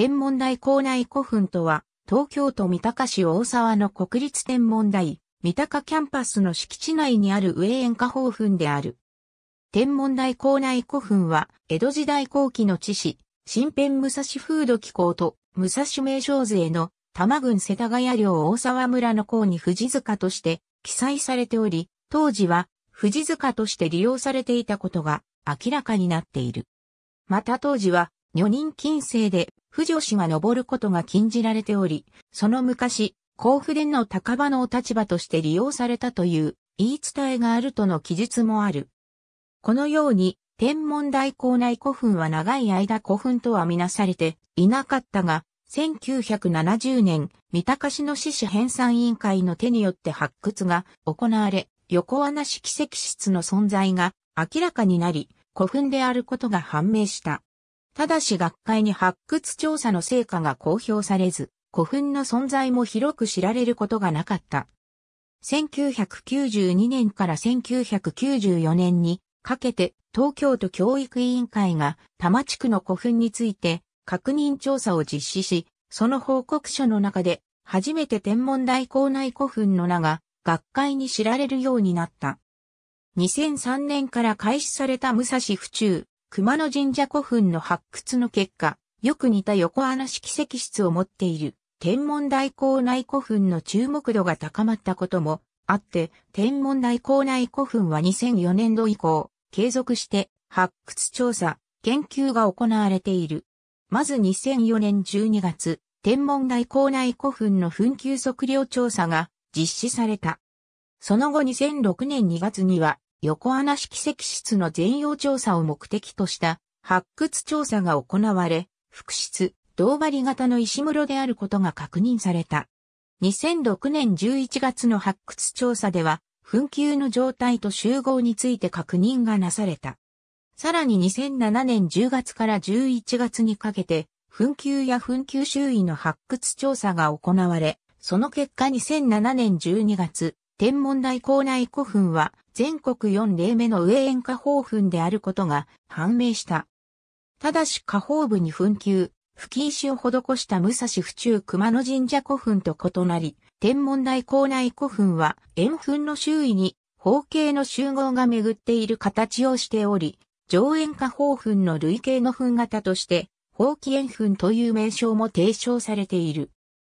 天文台校内古墳とは、東京都三鷹市大沢の国立天文台、三鷹キャンパスの敷地内にある上園下方墳である。天文台校内古墳は、江戸時代後期の地市、新編武蔵風土機構と、武蔵名称税の、多摩郡世田谷領大沢村の項に藤塚として記載されており、当時は藤塚として利用されていたことが明らかになっている。また当時は、女人禁制で婦女子が登ることが禁じられており、その昔、甲府での高場のお立場として利用されたという言い伝えがあるとの記述もある。このように、天文台校内古墳は長い間古墳とはみなされていなかったが、1970年、三鷹市の市史編纂委員会の手によって発掘が行われ、横穴式石室の存在が明らかになり、古墳であることが判明した。ただし学会に発掘調査の成果が公表されず、古墳の存在も広く知られることがなかった。1992年から1994年にかけて東京都教育委員会が多摩地区の古墳について確認調査を実施し、その報告書の中で初めて天文台校内古墳の名が学会に知られるようになった。2003年から開始された武蔵府中熊野神社古墳の発掘の結果、よく似た横穴式石室を持っている天文台港内古墳の注目度が高まったこともあって、天文台港内古墳は2004年度以降、継続して発掘調査、研究が行われている。まず2004年12月、天文台港内古墳の墳丘測量調査が実施された。その後2006年2月には、横穴式石室の全容調査を目的とした発掘調査が行われ、複室、銅針型の石室であることが確認された。2006年11月の発掘調査では、紛糾の状態と集合について確認がなされた。さらに2007年10月から11月にかけて、紛糾や紛糾周囲の発掘調査が行われ、その結果2007年12月、天文台校内古墳は全国4例目の上縁下方墳であることが判明した。ただし下方部に墳丘、吹石を施した武蔵府中熊野神社古墳と異なり、天文台校内古墳は円墳の周囲に方形の集合が巡っている形をしており、上円下方墳の類型の墳型として、方形円墳という名称も提唱されている。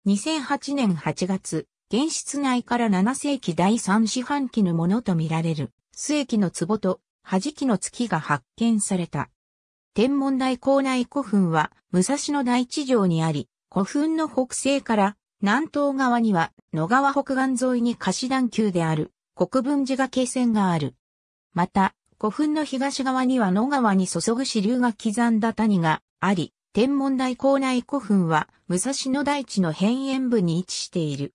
2008年8月、現室内から7世紀第3四半期のものとみられる、末期の壺と、弾きの月が発見された。天文台校内古墳は、武蔵野大地城にあり、古墳の北西から南東側には野川北岸沿いに貸し段球である国分寺が形線がある。また、古墳の東側には野川に注ぐ支流が刻んだ谷があり、天文台校内古墳は武蔵野大地の辺縁部に位置している。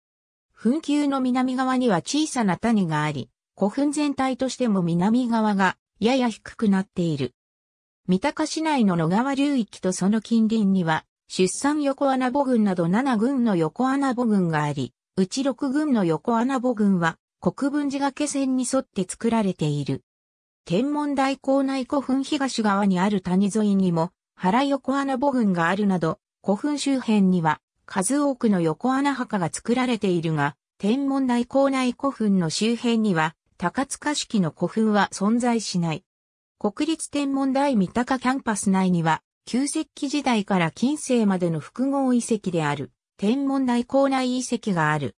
墳丘の南側には小さな谷があり、古墳全体としても南側がやや低くなっている。三鷹市内の野川流域とその近隣には、出産横穴母群など7群の横穴母群があり、うち6群の横穴母群は国分寺崖線に沿って作られている。天文台港内古墳東側にある谷沿いにも、原横穴母群があるなど、古墳周辺には数多くの横穴墓が作られているが、天文台校内古墳の周辺には、高塚式の古墳は存在しない。国立天文台三鷹キャンパス内には、旧石器時代から近世までの複合遺跡である、天文台校内遺跡がある。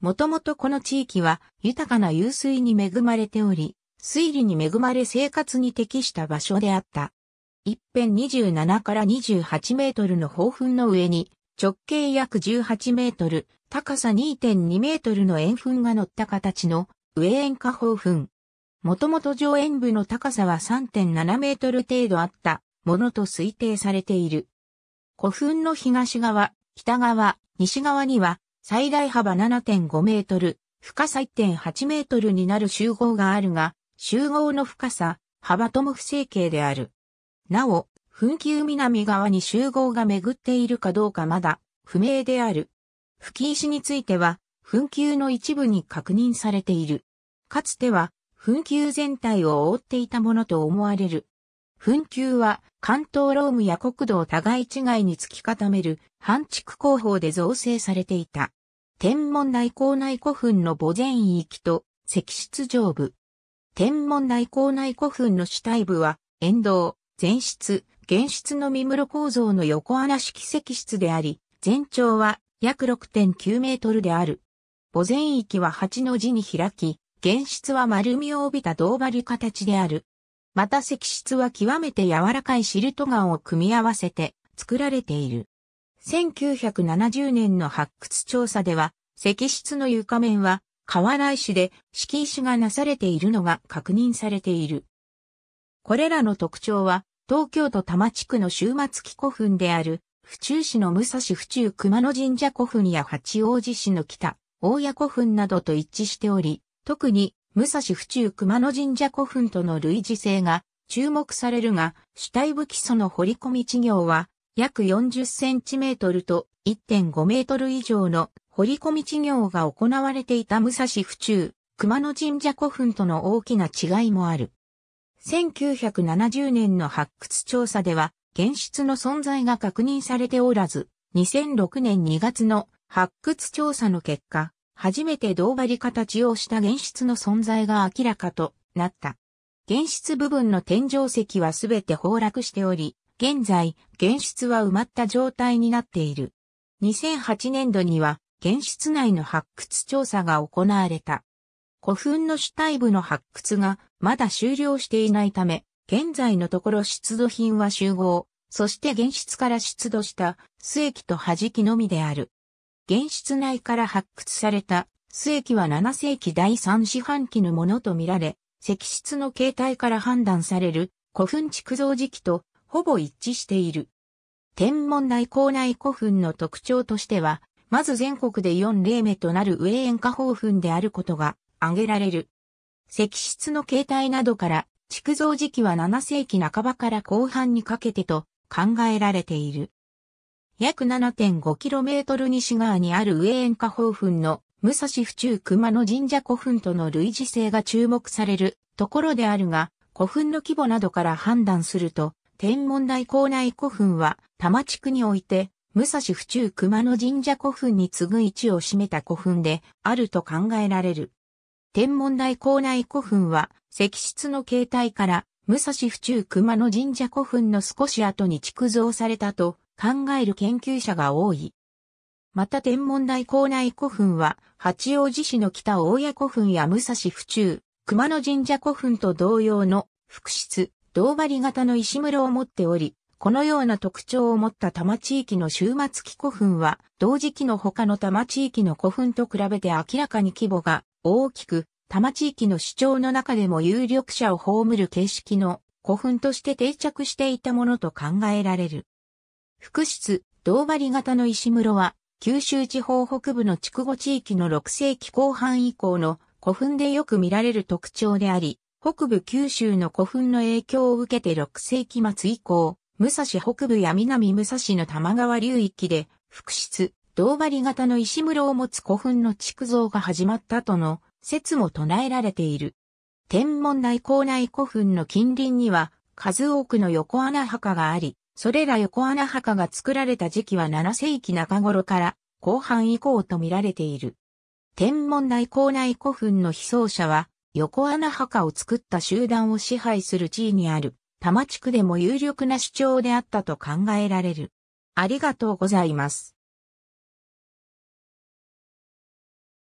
もともとこの地域は豊かな湧水に恵まれており、水利に恵まれ生活に適した場所であった。一辺27から28メートルの宝墳の上に直径約18メートル、高さ2.2メートルの円墳が乗った形の上円下方墳。もともと上円部の高さは3.7メートル程度あったものと推定されている。古墳の東側、北側、西側には最大幅7.5メートル、深さ1.8メートルになる集合があるが、集合の深さ、幅とも不整形である。なお、紛糾南側に集合が巡っているかどうかまだ不明である。吹石については、噴球の一部に確認されている。かつては、噴球全体を覆っていたものと思われる。噴球は、関東ロームや国土を互い違いに突き固める、半築工法で造成されていた。天文内港内古墳の墓前域と、石室上部。天文内港内古墳の主体部は、沿道、前室、原質の三室構造の横穴式石室であり、全長は約6.9メートルである。墓前域は8の字に開き、原質は丸みを帯びた銅張形である。また石室は極めて柔らかいシルト岩を組み合わせて作られている。1970年の発掘調査では、石室の床面は河内市で敷石がなされているのが確認されている。これらの特徴は東京都多摩地区の終末期古墳である、府中市の武蔵府中熊野神社古墳や八王子市の北、大谷古墳などと一致しており、特に武蔵府中熊野神社古墳との類似性が注目されるが、主体武器その掘り込み事業は、約40センチメートルと1.5メートル以上の掘り込み事業が行われていた武蔵府中熊野神社古墳との大きな違いもある。1970年の発掘調査では、現出の存在が確認されておらず、2006年2月の発掘調査の結果、初めて胴張り形をした現出の存在が明らかとなった。現出部分の天井石はすべて崩落しており、現在、現出は埋まった状態になっている。2008年度には、現出内の発掘調査が行われた。古墳の主体部の発掘がまだ終了していないため、現在のところ出土品は集合、そして現質から出土した末期と弾きのみである。現質内から発掘された末期は7世紀第3四半期のものとみられ、石室の形態から判断される古墳築造時期とほぼ一致している。天文内校内古墳の特徴としては、まず全国で4例目となる上塩化宝墳であることが挙げられる。石室の形態などから、築造時期は7世紀半ばから後半にかけてと考えられている。約 7.5km 西側にある上演下方墳の武蔵府中熊野神社古墳との類似性が注目されるところであるが、古墳の規模などから判断すると、天文台校内古墳は多摩地区において、武蔵府中熊野神社古墳に次ぐ位置を占めた古墳であると考えられる。天文台校内古墳は、石室の形態から、武蔵府中熊野神社古墳の少し後に築造されたと考える研究者が多い。また天文台校内古墳は、八王子市の北大谷古墳や武蔵府中、熊野神社古墳と同様の、複質、銅針型の石室を持っており、このような特徴を持った多摩地域の終末期古墳は、同時期の他の多摩地域の古墳と比べて明らかに規模が大きく、多摩地域の主張の中でも有力者を葬る形式の古墳として定着していたものと考えられる。福室、銅張型の石室は、九州地方北部の筑後地域の6世紀後半以降の古墳でよく見られる特徴であり、北部九州の古墳の影響を受けて6世紀末以降、武蔵北部や南武蔵の玉川流域で、福室、胴張型の石室を持つ古墳の築造が始まったとの説も唱えられている。天文内校内古墳の近隣には数多くの横穴墓があり、それら横穴墓が作られた時期は7世紀中頃から後半以降と見られている。天文内校内古墳の被葬者は横穴墓を作った集団を支配する地位にある多摩地区でも有力な主張であったと考えられる。ありがとうございます。